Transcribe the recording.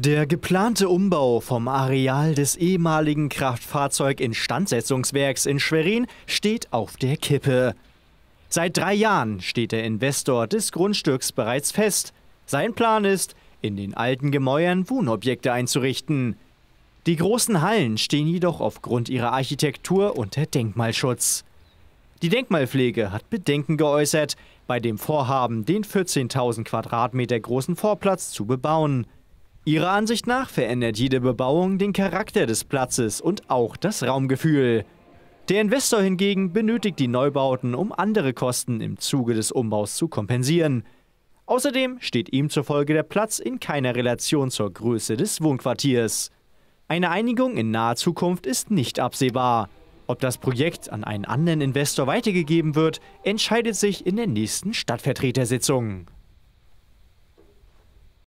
Der geplante Umbau vom Areal des ehemaligen Kraftfahrzeuginstandsetzungswerks in Schwerin steht auf der Kippe. Seit drei Jahren steht der Investor des Grundstücks bereits fest. Sein Plan ist, in den alten Gemäuern Wohnobjekte einzurichten. Die großen Hallen stehen jedoch aufgrund ihrer Architektur unter Denkmalschutz. Die Denkmalpflege hat Bedenken geäußert bei dem Vorhaben, den 14.000 Quadratmeter großen Vorplatz zu bebauen. Ihrer Ansicht nach verändert jede Bebauung den Charakter des Platzes und auch das Raumgefühl. Der Investor hingegen benötigt die Neubauten, um andere Kosten im Zuge des Umbaus zu kompensieren. Außerdem steht ihm zufolge der Platz in keiner Relation zur Größe des Wohnquartiers. Eine Einigung in naher Zukunft ist nicht absehbar. Ob das Projekt an einen anderen Investor weitergegeben wird, entscheidet sich in der nächsten Stadtvertretersitzung.